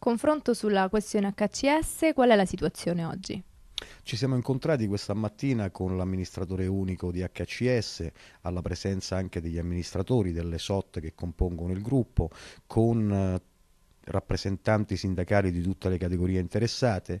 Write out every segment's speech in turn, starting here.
Confronto sulla questione HCS, qual è la situazione oggi? Ci siamo incontrati questa mattina con l'amministratore unico di HCS, alla presenza anche degli amministratori delle SOT che compongono il gruppo, con eh, rappresentanti sindacali di tutte le categorie interessate.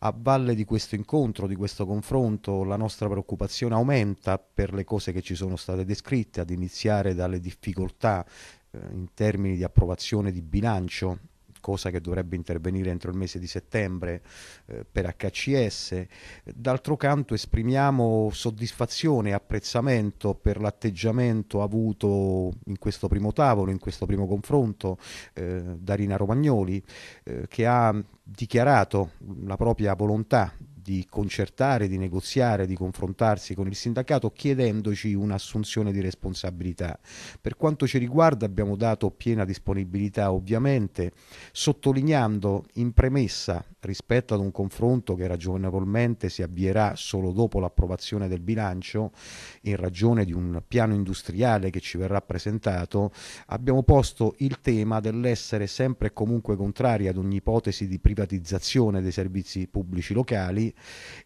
A valle di questo incontro, di questo confronto, la nostra preoccupazione aumenta per le cose che ci sono state descritte, ad iniziare dalle difficoltà eh, in termini di approvazione di bilancio cosa che dovrebbe intervenire entro il mese di settembre eh, per HCS. D'altro canto esprimiamo soddisfazione e apprezzamento per l'atteggiamento avuto in questo primo tavolo, in questo primo confronto eh, da Rina Romagnoli eh, che ha dichiarato la propria volontà di concertare, di negoziare, di confrontarsi con il sindacato chiedendoci un'assunzione di responsabilità. Per quanto ci riguarda abbiamo dato piena disponibilità ovviamente, sottolineando in premessa rispetto ad un confronto che ragionevolmente si avvierà solo dopo l'approvazione del bilancio, in ragione di un piano industriale che ci verrà presentato, abbiamo posto il tema dell'essere sempre e comunque contrari ad ogni ipotesi di privatizzazione dei servizi pubblici locali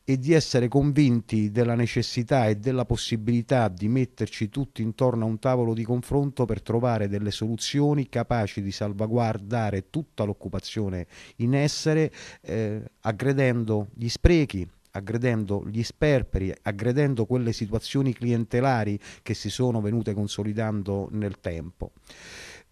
e di essere convinti della necessità e della possibilità di metterci tutti intorno a un tavolo di confronto per trovare delle soluzioni capaci di salvaguardare tutta l'occupazione in essere eh, aggredendo gli sprechi, aggredendo gli sperperi, aggredendo quelle situazioni clientelari che si sono venute consolidando nel tempo.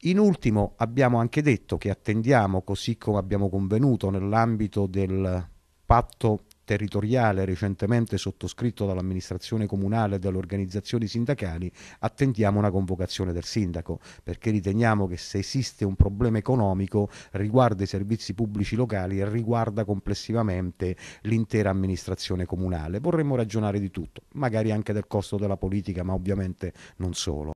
In ultimo abbiamo anche detto che attendiamo, così come abbiamo convenuto nell'ambito del patto territoriale recentemente sottoscritto dall'amministrazione comunale e dalle organizzazioni sindacali, attendiamo una convocazione del sindaco, perché riteniamo che se esiste un problema economico riguarda i servizi pubblici locali e riguarda complessivamente l'intera amministrazione comunale. Vorremmo ragionare di tutto, magari anche del costo della politica, ma ovviamente non solo.